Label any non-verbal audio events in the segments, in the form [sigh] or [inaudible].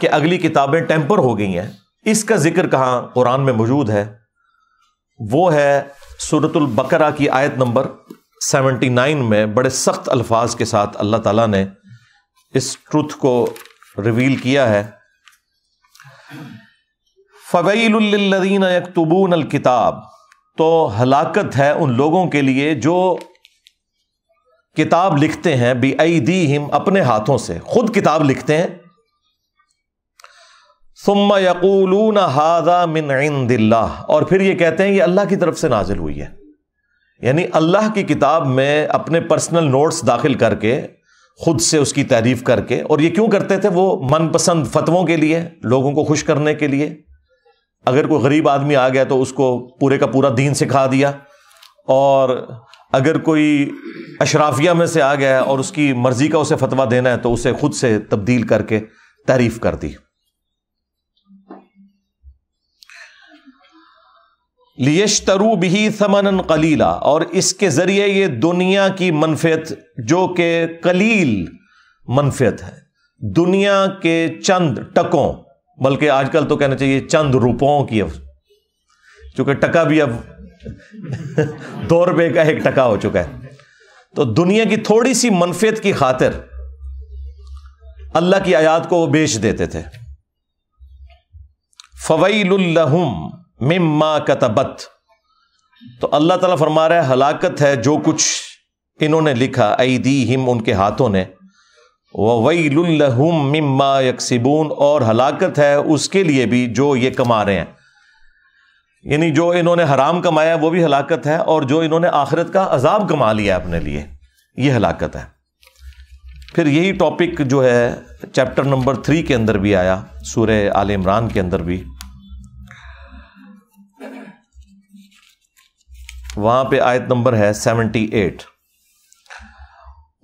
کہ اگلی کتابیں ٹیمپر ہو گئی ہیں اس کا ذکر کہاں قرآن میں موجود ہے وہ ہے سورت البکرا کی آیت نمبر سیونٹی نائن میں بڑے سخت الفاظ کے ساتھ اللہ تعالیٰ نے اس ٹروتھ کو ریویل کیا ہے فویل الدین الکتاب تو ہلاکت ہے ان لوگوں کے لیے جو کتاب لکھتے ہیں بی ایم اپنے ہاتھوں سے خود کتاب لکھتے ہیں من یقول اللہ اور پھر یہ کہتے ہیں یہ اللہ کی طرف سے نازل ہوئی ہے یعنی اللہ کی کتاب میں اپنے پرسنل نوٹس داخل کر کے خود سے اس کی تعریف کر کے اور یہ کیوں کرتے تھے وہ من پسند فتووں کے لیے لوگوں کو خوش کرنے کے لیے اگر کوئی غریب آدمی آ گیا تو اس کو پورے کا پورا دین سکھا دیا اور اگر کوئی اشرافیہ میں سے آ گیا اور اس کی مرضی کا اسے فتویٰ دینا ہے تو اسے خود سے تبدیل کر کے تعریف کر دی یشتروب ہی سمن کلیلا اور اس کے ذریعے یہ دنیا کی منفیت جو کہ کلیل منفیت ہے دنیا کے چند ٹکوں بلکہ آج کل تو کہنا چاہیے چند روپوں کی اب چونکہ ٹکا بھی اب [laughs] دو روپے کا ایک ٹکا ہو چکا ہے تو دنیا کی تھوڑی سی منفیت کی خاطر اللہ کی آیات کو وہ بیچ دیتے تھے فویل الحم مما کتبت کا تبت تو اللہ تعالیٰ فرما رہا ہے ہلاکت ہے جو کچھ انہوں نے لکھا اے ہم ان کے ہاتھوں نے وہ وئی لم مما یکسیبون اور ہلاکت ہے اس کے لیے بھی جو یہ کما رہے ہیں یعنی جو انہوں نے حرام کمایا وہ بھی ہلاکت ہے اور جو انہوں نے آخرت کا عذاب کما لیا اپنے لیے یہ ہلاکت ہے پھر یہی ٹاپک جو ہے چیپٹر نمبر تھری کے اندر بھی آیا سورہ عال عمران کے اندر بھی وہاں پہ آیت نمبر ہے سیونٹی ایٹ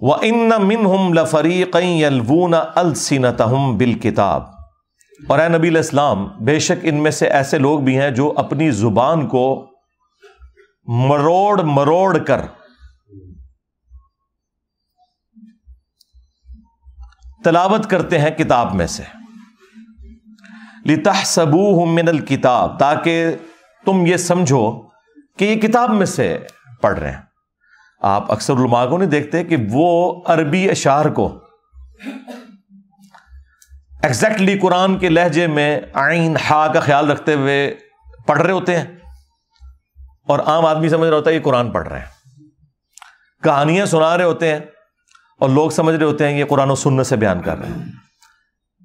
و ان من ہم لفری ن ہم بال کتاب اور الاسلام بے شک ان میں سے ایسے لوگ بھی ہیں جو اپنی زبان کو مروڑ مروڑ کر تلاوت کرتے ہیں کتاب میں سے لتا سبو من الکتاب تاکہ تم یہ سمجھو کہ یہ کتاب میں سے پڑھ رہے ہیں آپ اکثر علماء کو نہیں دیکھتے کہ وہ عربی اشعار کو ایکزیکٹلی قرآن کے لہجے میں آئین ہا کا خیال رکھتے ہوئے پڑھ رہے ہوتے ہیں اور عام آدمی سمجھ رہا ہوتا ہے یہ قرآن پڑھ رہے ہیں کہانیاں سنا رہے ہوتے ہیں اور لوگ سمجھ رہے ہوتے ہیں یہ قرآن و سننے سے بیان کر رہے ہیں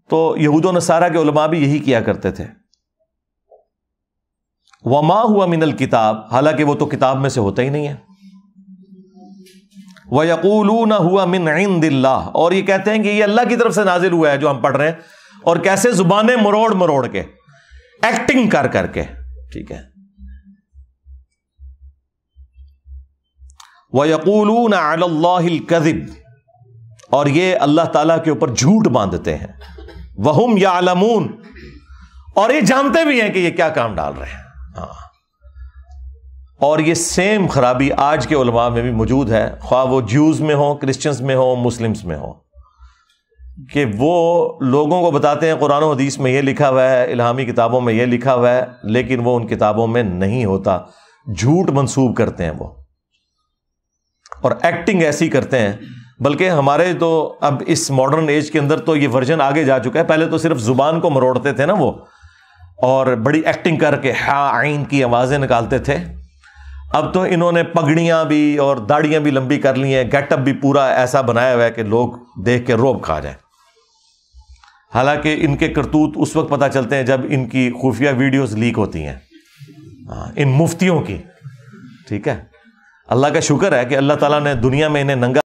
تو یہود و نصارہ کے علماء بھی یہی کیا کرتے تھے وما ہوا من الکتاب حالانکہ وہ تو کتاب میں سے ہوتا ہی نہیں ہے وہ یقول نہ ہوا من اللہ اور یہ کہتے ہیں کہ یہ اللہ کی طرف سے نازل ہوا ہے جو ہم پڑھ رہے ہیں اور کیسے زبانیں مروڑ مروڑ کے ایکٹنگ کر کر کے ٹھیک ہے وہ یقول اللہ اور یہ اللہ تعالیٰ کے اوپر جھوٹ باندھتے ہیں وہ یا اور یہ جانتے بھی ہیں کہ یہ کیا کام ڈال رہے ہیں ہاں۔ اور یہ سیم خرابی آج کے علماء میں بھی موجود ہے خواہ وہ جوز میں ہوں کرسچنس میں ہوں مسلمس میں ہوں کہ وہ لوگوں کو بتاتے ہیں قرآن و حدیث میں یہ لکھا ہوا ہے الہامی کتابوں میں یہ لکھا ہوا ہے لیکن وہ ان کتابوں میں نہیں ہوتا جھوٹ منسوب کرتے ہیں وہ اور ایکٹنگ ایسی کرتے ہیں بلکہ ہمارے تو اب اس ماڈرن ایج کے اندر تو یہ ورژن آگے جا چکا ہے پہلے تو صرف زبان کو مروڑتے تھے نا وہ اور بڑی ایکٹنگ کر کے ہاں آئین کی آوازیں نکالتے تھے اب تو انہوں نے پگڑیاں بھی اور داڑیاں بھی لمبی کر لی ہیں گیٹ اپ بھی پورا ایسا بنایا ہوا ہے کہ لوگ دیکھ کے روب کھا جائیں حالانکہ ان کے کرتوت اس وقت پتہ چلتے ہیں جب ان کی خفیہ ویڈیوز لیک ہوتی ہیں ہاں، ان مفتیوں کی ٹھیک ہے اللہ کا شکر ہے کہ اللہ تعالیٰ نے دنیا میں انہیں ننگا